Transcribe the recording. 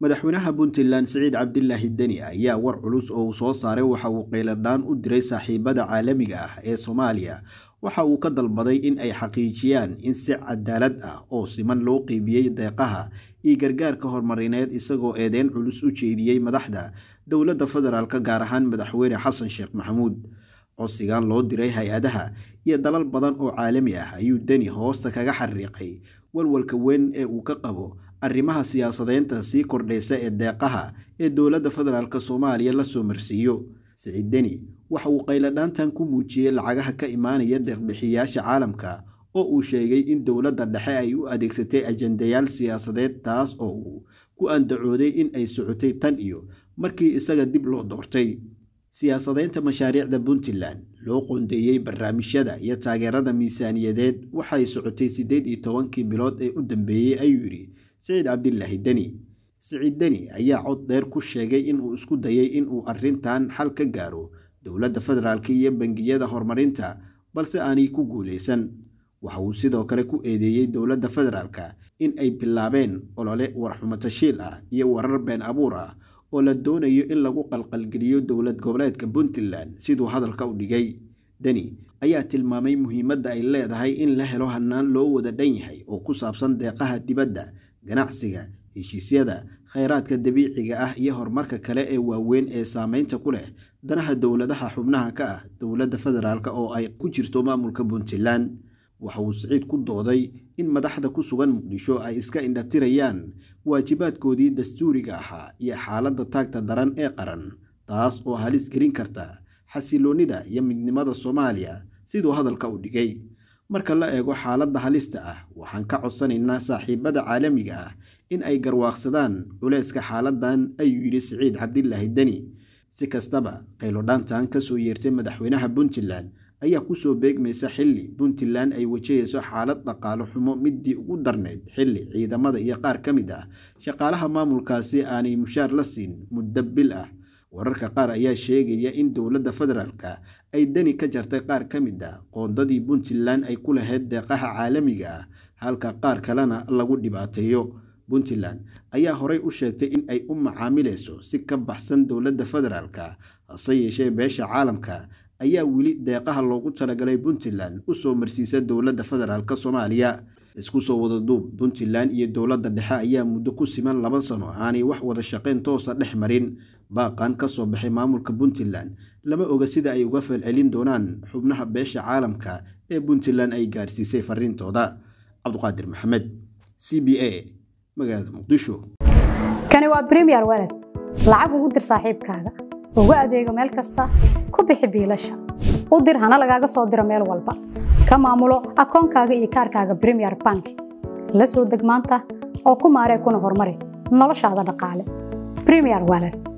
madaxweynaha puntland siciid cabdilaahi deni ayaa war culus oo uu soo saaray waxa uu qayladhaan u diray saaxiibada caalamiga ah ee soomaaliya waxa uu ka dalbaday in ay xaqiijiyaan in si cadaalad ah oo siman loo qiibiyey deeqaha iyo gargaarka horumarineed isagoo eedeyn culus u jeediyey madaxda dowladda federaalka gaar ahaan madaxweyne xasan sheekh maxamuud codsigan loo diray hay-adaha iyo dalal badan oo caalami ah ayuu deni hoosta kaga xariiqay walwalka weyn ee uu ka qabo arrimaha siyaasadeynta sii kordhaysa ee deeqaha ee dowladda federaalk soomaaliya la soo marsiiyo siciid deni waxa uu qayladhaantan ku muujiyey lacagaha ka imaanaya deeqbixiyaasha caalamka oo uu sheegay in dowladda dhexe ay u adeegsatay ajendayaal siyaasadeed taas oo uu ku andacooday in ay socotay tan iyo markii isaga dib loo doortay siyaasadeynta mashaariicda puntland loo qoondeeyey barnaamijyada iyo taageerada miisaaniyadeed waxay socotay siddeed iyo tobankii bilood ee u dambeeyey ayuu yidhi saciid cabdilaahi deni siciid deni ayaa cod dheer ku sheegay inuu isku dayay inuu arrintan xal ka gaaro dowladda federaalk iyo bangiyada horumarinta balse aanay ku guulaysan waxa uu sidoo kale ku eedeeyey dowladda federaalka in ay bilaabeen olole warxumatashiil ah iyo warar been abuur ah oo la doonayo in lagu qalqalgeliyo dowlad goboleedka puntland siduu hadalka u dhigay deni ayaa tilmaamay muhiimadda ay leedahay in la helo hannaan loo wada dhan yahay oo ku saabsan deeqaha dibadda ganacsiga heshiisyada khayraadka dabiiciga ah iyo horumarka kale ee waaweyn ee saameynta ku leh danaha dowladaha xubnaha ka ah dowladda federaalk oo ay ku jirto maamulka puntland waxa uu siciid ku dooday in madaxda ku sugan muqdisho ay iska indhatirayaan waajibaadkoodii dastuuriga ahaa iyo xaaladda taagta daran ee qaran taas oo halis gelin karta xasiloonnida iyo midnimada soomaaliya siduu hadalka u dhigay marka la eego xaaladda halista ah waxaan ka codsanaynaa saaxiibada caalamiga ah in ay garwaaqsadaan culeyska xaaladan ayuu yidhi siciid cabdilaahi deni si kastaba kaylodhaantan ka soo yeertay madaxweynaha puntland ayaa kusoo beegmaysa xilli puntland ay wajahayso xaalad dhaqaalo xumo middii ugu darneyd xilli ciidamada iyo qaar ka mid ah shaqaalaha maamulkaasi aanay mushaar la siin muddo bil ah wararka qaar ayaa sheegaya in dowladda federaalka ay dani ka jartay qaar ka mid ah qoondadii puntland ay ku lahayd deeqaha caalamiga ah halka qaar kalena lagu dhibaateeyo puntland ayaa horay u sheegtay in ay u macaamilayso si ka baxsan dowladda federaalka hase yeeshee beesha caalamka ayaa weli deeqaha loogu talagalay puntland usoo marsiisa dowladda federaalk soomaaliya isku soo wada duub puntland iyo dowladda dhexe ayaa muddo ku siman laba sano aanay wax wada shaqayn toosa dhex marin baaqan ka soo baxay maamulka puntland lama oga sida ay uga falcelin doonaan xubnaha beesha caalamka ee puntland ay gaarsiisay fariintooda cabdiqaadir maxamed c b a magaalada muqdisho kani waa bremier waled lacag ugu dir saaxiibkaaga uga adeego meel kasta ku bixi biilasha u dir hana lagaaga soo diro meel walba ka maamulo akoonkaaga iyo kaarkaaga bremiyer bank la soo deg maanta oo ku maaree kuna horumari noloshaada dhaqaale bremiyer walan